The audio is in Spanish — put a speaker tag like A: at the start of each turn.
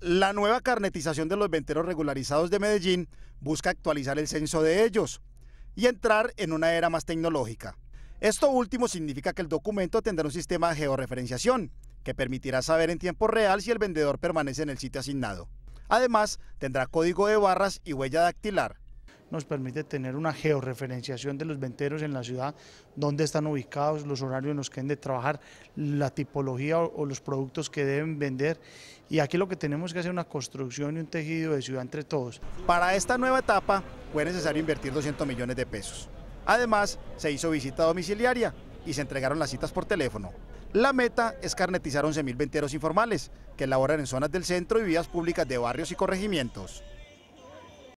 A: La nueva carnetización de los venteros regularizados de Medellín busca actualizar el censo de ellos y entrar en una era más tecnológica. Esto último significa que el documento tendrá un sistema de georreferenciación que permitirá saber en tiempo real si el vendedor permanece en el sitio asignado. Además, tendrá código de barras y huella dactilar,
B: nos permite tener una georreferenciación de los venteros en la ciudad, dónde están ubicados, los horarios en los que deben de trabajar, la tipología o, los productos que deben vender. Y aquí lo que tenemos que hacer es una construcción y un tejido de ciudad entre todos. Para esta nueva etapa fue necesario
A: invertir 200 millones de pesos. Además, se hizo visita domiciliaria y se entregaron las citas por teléfono. La meta es carnetizar 11.000 venteros informales que laboran en zonas del centro y vías públicas de barrios y corregimientos.